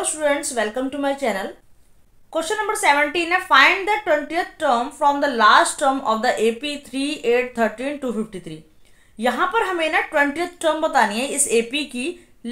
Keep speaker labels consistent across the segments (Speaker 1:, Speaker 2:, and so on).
Speaker 1: hello students welcome to my channel question number seventeen है find the twenty term from the last term of the AP three eight thirteen two fifty three यहाँ पर हमें ना twenty term बतानी है इस AP की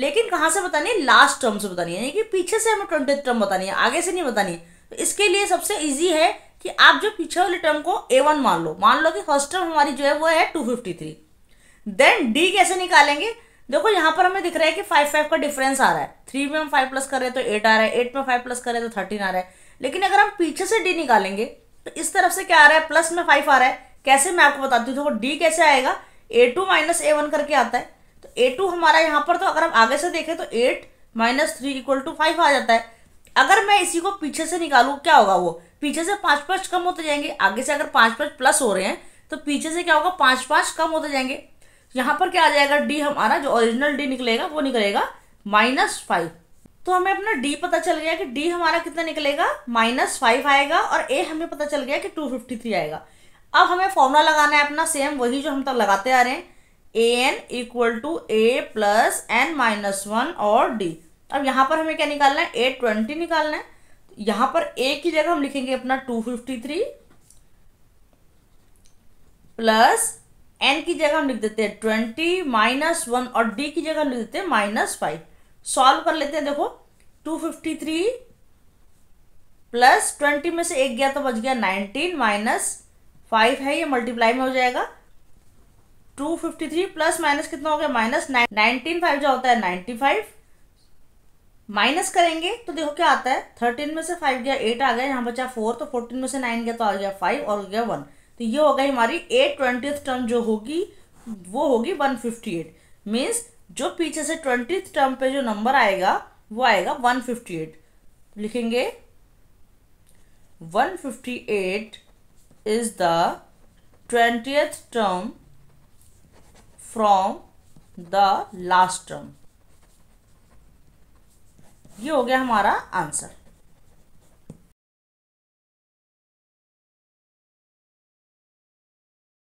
Speaker 1: लेकिन कहाँ से बतानी है लास्ट टर्म से बतानी है यानी कि पीछे से हमें ट्वेंटी टर्म बतानी है आगे से नहीं बतानी है तो इसके लिए सबसे ईजी है कि आप जो पीछे वाले टर्म को ए मान लो मान लो कि फर्स्ट टर्म हमारी जो है वो है टू देन डी कैसे निकालेंगे देखो यहाँ पर हमें दिख रहा है कि फाइव फाइव का डिफरेंस आ रहा है थ्री में हम फाइव प्लस कर हैं तो एट आ रहा है एट में फाइव प्लस कर हैं तो थर्टीन आ रहा है लेकिन अगर हम पीछे से डी निकालेंगे तो इस तरफ से क्या आ रहा है प्लस में फाइव आ रहा है कैसे मैं आपको बताती हूँ देखो डी कैसे आएगा A two minus A one करके आता है तो ए टू हमारा यहाँ पर तो अगर हम आगे से देखें तो eight minus three equal to five आ जाता है अगर मैं इसी को पीछे से निकालूँ क्या होगा वो पीछे से पाँच पाँच कम होते जाएंगे आगे से अगर पाँच पाँच प्लस हो रहे हैं तो पीछे से क्या होगा पाँच पाँच कम होते जाएंगे यहाँ पर क्या आ जाएगा डी हमारा जो ओरिजिनल डी निकलेगा वो निकलेगा माइनस फाइव तो हमें अपना डी पता चल गया कि डी हमारा कितना निकलेगा माइनस फाइव आएगा और ए हमें पता चल गया कि टू फिफ्टी थ्री आएगा अब हमें फॉर्मूला लगाना है अपना सेम वही जो हम तक लगाते आ रहे हैं A N equal to A plus N minus one और डी अब यहाँ पर हमें क्या निकालना है ए ट्वेंटी निकालना है यहाँ पर ए की जगह हम लिखेंगे अपना two fifty three plus N की जगह हम लिख देते हैं ट्वेंटी माइनस वन और डी की जगह हम लिख देते हैं माइनस फाइव सॉल्व कर लेते हैं देखो two fifty three plus twenty में से एक गया तो बच गया नाइनटीन माइनस फाइव है ये मल्टीप्लाई में हो जाएगा two fifty three plus minus कितना हो गया माइनस नाइनटीन फाइव जो होता है नाइन्टी फाइव माइनस करेंगे तो देखो क्या आता है थर्टीन में से फाइव गया एट आ गया यहाँ बचा फोर तो फोर्टीन में से नाइन गया तो आ गया फाइव और हो गया वन तो ये हो गई हमारी एट ट्वेंटी टर्म जो होगी वो होगी वन फिफ्टी एट मीन्स जो पीछे से ट्वेंटी टर्म पे जो नंबर आएगा वो आएगा वन फिफ्टी एट लिखेंगे one fifty eight is the twenty term from the last term ये हो गया हमारा आंसर